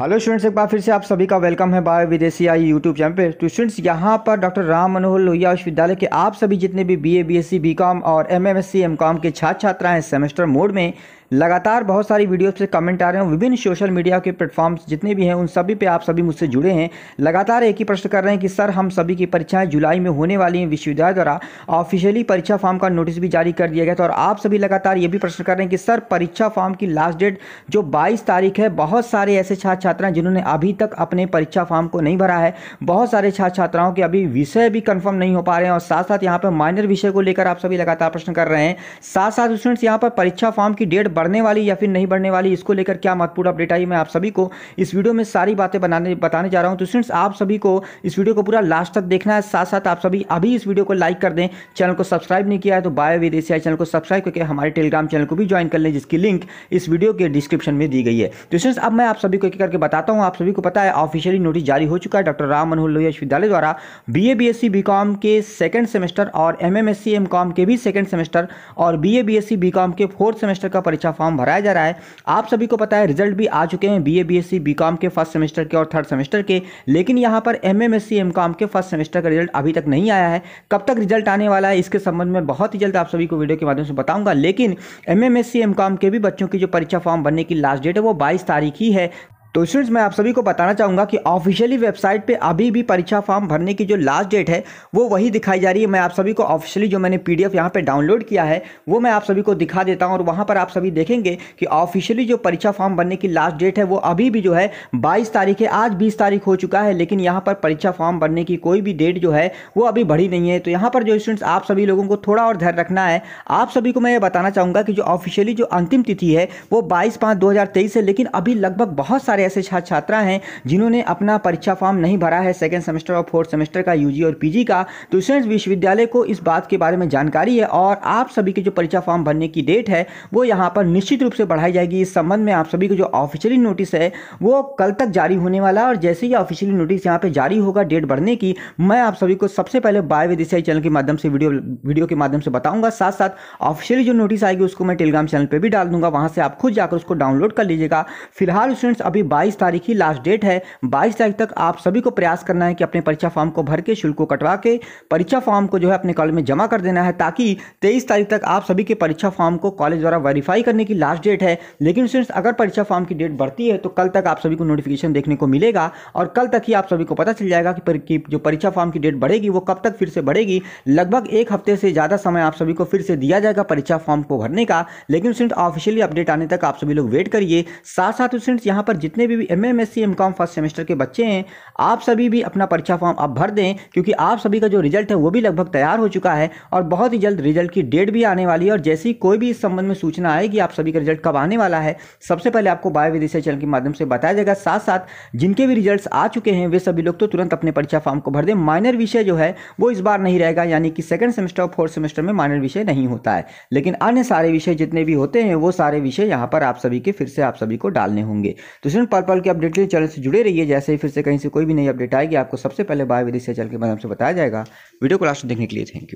hello students एक बार फिर से आप सभी का वेलकम है बाय विदेशी आई यूट्यूब चैनल पे तो स्टूडेंट्स यहाँ पर डॉक्टर राम मनोहर लोहिया विश्वविद्यालय के आप सभी जितने भी बीए बीएससी बीकॉम और एमएमएससी एमकॉम के छात्र छात्राएं सेमेस्टर मोड में लगातार बहुत सारी वीडियोस पे कमेंट आ रहे हैं विभिन्न सोशल मीडिया के प्लेटफॉर्म्स जितने भी हैं उन सभी पे आप सभी मुझसे जुड़े हैं लगातार एक ही प्रश्न कर रहे हैं कि सर हम सभी की परीक्षाएं जुलाई में होने वाली हैं विश्वविद्यालय द्वारा ऑफिशियली परीक्षा फॉर्म का नोटिस भी जारी कर दिया गया था और आप सभी लगातार ये भी प्रश्न कर रहे हैं कि सर परीक्षा फॉर्म की लास्ट डेट जो बाईस तारीख है बहुत सारे ऐसे छात्र छात्राएं जिन्होंने अभी तक अपने परीक्षा फॉर्म को नहीं भरा है बहुत सारे छात्र छात्राओं के अभी विषय भी कन्फर्म नहीं हो पा रहे हैं और साथ साथ यहाँ पर माइनर विषय को लेकर आप सभी लगातार प्रश्न कर रहे हैं साथ साथ स्टूडेंट्स यहाँ पर परीक्षा फॉर्म की डेट बढ़ने वाली या फिर नहीं बढ़ने वाली इसको लेकर क्या महत्वपूर्ण अपडेट आई मैं आप सभी को इस वीडियो में सारी बातें बनाने बताने जा रहा हूँ तो फ्रेंड्स आप सभी को इस वीडियो को पूरा लास्ट तक देखना है साथ साथ आप सभी अभी इस वीडियो को लाइक कर दें चैनल को सब्सक्राइब नहीं किया है तो बायो विदेशी चैनल को सब्सक्राइब करके हमारे टेलीग्राम चैनल को भी ज्वाइन कर लें जिसकी लिंक इस वीडियो के डिस्क्रिप्शन में दी गई है तो फ्रेंड्स अब मैं आप सभी को एक करके बताता हूँ आप सभी को पता है ऑफिशियली नोटिस जारी हो चुका है डॉक्टर राम मनोहर लोहिया विश्वविद्यालय द्वारा B A B S C BCom के सेकेंड सेमेस्टर और M M S C MCom के भी सेकेंड सेमेस्टर और B A B S C BCom के फोर्थ सेमेस्टर का परीक्षा अच्छा फॉर्म भराया जा रहा है आप सभी को पता है रिजल्ट भी आ चुके हैं B A B S C BCom के फर्स्ट सेमेस्टर के और थर्ड सेमेस्टर के लेकिन यहाँ पर M M S C MCom के फर्स्ट सेमेस्टर का रिजल्ट अभी तक नहीं आया है कब तक रिजल्ट आने वाला है इसके संबंध में बहुत ही जल्द आप सभी को वीडियो के माध्यम से बताऊंगा लेकिन M M S C MCom के भी बच्चों की जो परीक्षा फॉर्म भरने की लास्ट डेट है वो बाईस तारीख ही है तो स्टूडेंट्स मैं आप सभी को बताना चाहूँगा कि ऑफिशियली वेबसाइट पे अभी भी परीक्षा फॉर्म भरने की जो लास्ट डेट है वो वही दिखाई जा रही है मैं आप सभी को ऑफिशियली जो मैंने पीडीएफ डी यहाँ पर डाउनलोड किया है वो मैं आप सभी को दिखा देता हूँ और वहाँ पर आप सभी देखेंगे कि ऑफिशियली जो परीक्षा फॉर्म भरने की लास्ट डेट है वो अभी भी जो है बाईस तारीख है आज बीस तारीख हो चुका है लेकिन यहाँ पर परीक्षा फॉर्म भरने की कोई भी डेट जो है वो अभी बढ़ी नहीं है तो यहाँ पर जो स्टूडेंट्स आप सभी लोगों को थोड़ा और धैर्य रखना है आप सभी को मैं ये बताना चाहूँगा कि जो ऑफिशियली जो अंतिम तिथि है वो बाईस पाँच दो है लेकिन अभी लगभग बहुत सारे ऐसे छात्र छात्रा हैं जिन्होंने अपना परीक्षा फॉर्म नहीं भरा है सेकेंड सेमेस्टर और फोर्थ सेमेस्टर का यू और पी का तो स्टूडेंट्स विश्वविद्यालय को इस बात के बारे में जानकारी है और आप सभी के जो परीक्षा फॉर्म भरने की डेट है वो यहाँ पर निश्चित रूप से बढ़ाई जाएगी इस संबंध में आप सभी को जो ऑफिशियली नोटिस है वो कल तक जारी होने वाला है और जैसे ही ऑफिशियली नोटिस यहाँ पर जारी होगा डेट बढ़ने की मैं आप सभी को सबसे पहले बाय विद चैनल के माध्यम से वीडियो वीडियो के माध्यम से बताऊंगा साथ साथ ऑफिशियली जो नोटिस आएगी उसको मैं टेलीग्राम चैनल पर भी डाल दूंगा वहाँ से आप खुद जाकर उसको डाउनलोड कर लीजिएगा फिलहाल स्टूडेंट्स अभी बाईस तारीख ही लास्ट डेट है बाईस तारीख तक आप सभी को प्रयास करना है कि अपने परीक्षा फॉर्म को भर के शुल्क को कटवा के परीक्षा फॉर्म को जो है अपने कॉलेज में जमा कर देना है ताकि तेईस तारीख तक आप सभी के परीक्षा फॉर्म को कॉलेज द्वारा वेरीफाई करने की लास्ट डेट है लेकिन स्टूडेंट्स अगर परीक्षा फॉर्म की डेट बढ़ती है तो कल तक आप सभी को नोटिफिकेशन देखने को मिलेगा और कल तक ही आप सभी को पता चल जाएगा कि जो परीक्षा फॉर्म की डेट बढ़ेगी वो कब तक फिर से बढ़ेगी लगभग एक हफ्ते से ज़्यादा समय आप सभी को फिर से दिया जाएगा परीक्षा फॉर्म को भरने का लेकिन स्टूडेंट ऑफिशियली अपडेट आने तक आप सभी लोग वेट करिए साथ साथ स्टूडेंट्स यहाँ पर जितने जितने भी M M S C MCom first semester के बच्चे हैं आप सभी भी अपना परीक्षा फॉर्म अब भर दें क्योंकि आप सभी का जो रिजल्ट है वो भी लगभग तैयार हो चुका है और बहुत ही जल्द रिजल्ट की डेट भी आने वाली है और जैसे ही कोई भी इस संबंध में सूचना आएगी आप सभी का रिजल्ट कब आने वाला है सबसे पहले आपको बायो रिसर्च चैनल के माध्यम से बताया जाएगा साथ साथ जिनके भी रिजल्ट आ चुके हैं वे सभी लोग तो तुरंत अपने परीक्षा फॉर्म को भर दें माइनर विषय जो है वो इस बार नहीं रहेगा यानी कि सेकेंड सेमेस्टर और फोर्थ सेमेस्टर में माइनर विषय नहीं होता है लेकिन अन्य सारे विषय जितने भी होते हैं वो सारे विषय यहाँ पर आप सभी के फिर से आप सभी को डालने होंगे तो तुरंत पाल पाल अपडेट के लिए चैनल से जुड़े रहिए जैसे ही फिर से कहीं से कोई भी नई अपडेट आएगी आपको सबसे पहले बाय विदेश चैनल के माध्यम से बताया जाएगा वीडियो को लास्ट देखने के लिए थैंक यू